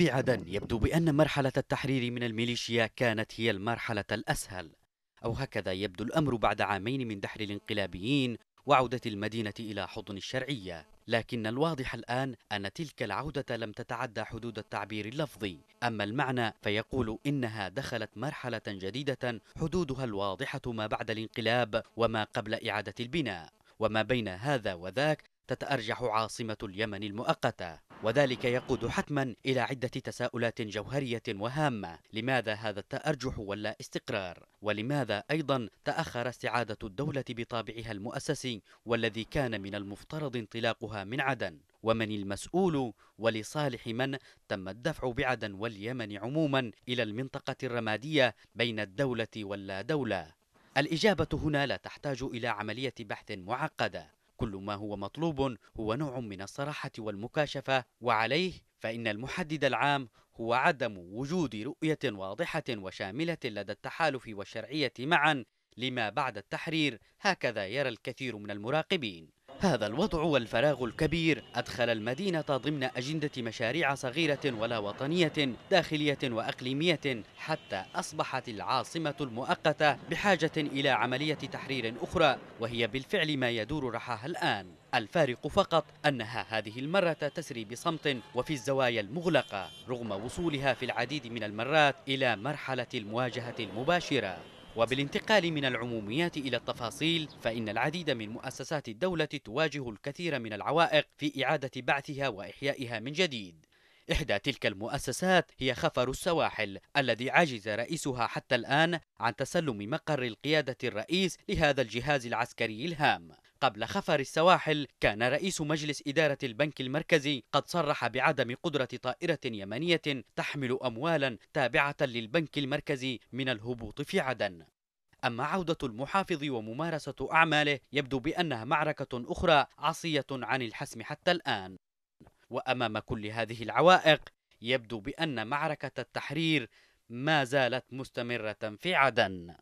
في عدن يبدو بأن مرحلة التحرير من الميليشيا كانت هي المرحلة الأسهل أو هكذا يبدو الأمر بعد عامين من دحر الانقلابيين وعودة المدينة إلى حضن الشرعية لكن الواضح الآن أن تلك العودة لم تتعدى حدود التعبير اللفظي أما المعنى فيقول إنها دخلت مرحلة جديدة حدودها الواضحة ما بعد الانقلاب وما قبل إعادة البناء وما بين هذا وذاك تتأرجح عاصمة اليمن المؤقتة وذلك يقود حتما إلى عدة تساؤلات جوهرية وهامة لماذا هذا التأرجح واللا استقرار ولماذا أيضا تأخر استعادة الدولة بطابعها المؤسسي والذي كان من المفترض انطلاقها من عدن ومن المسؤول ولصالح من تم الدفع بعدن واليمن عموما إلى المنطقة الرمادية بين الدولة واللا دولة الإجابة هنا لا تحتاج إلى عملية بحث معقدة كل ما هو مطلوب هو نوع من الصراحة والمكاشفة وعليه فإن المحدد العام هو عدم وجود رؤية واضحة وشاملة لدى التحالف والشرعية معا لما بعد التحرير هكذا يرى الكثير من المراقبين هذا الوضع والفراغ الكبير أدخل المدينة ضمن أجندة مشاريع صغيرة ولا وطنية داخلية وأقليمية حتى أصبحت العاصمة المؤقتة بحاجة إلى عملية تحرير أخرى وهي بالفعل ما يدور رحاها الآن الفارق فقط أنها هذه المرة تسري بصمت وفي الزوايا المغلقة رغم وصولها في العديد من المرات إلى مرحلة المواجهة المباشرة وبالانتقال من العموميات إلى التفاصيل فإن العديد من مؤسسات الدولة تواجه الكثير من العوائق في إعادة بعثها وإحيائها من جديد إحدى تلك المؤسسات هي خفر السواحل الذي عجز رئيسها حتى الآن عن تسلم مقر القيادة الرئيس لهذا الجهاز العسكري الهام قبل خفر السواحل كان رئيس مجلس إدارة البنك المركزي قد صرح بعدم قدرة طائرة يمنية تحمل أموالا تابعة للبنك المركزي من الهبوط في عدن أما عودة المحافظ وممارسة أعماله يبدو بأنها معركة أخرى عصية عن الحسم حتى الآن وأمام كل هذه العوائق يبدو بأن معركة التحرير ما زالت مستمرة في عدن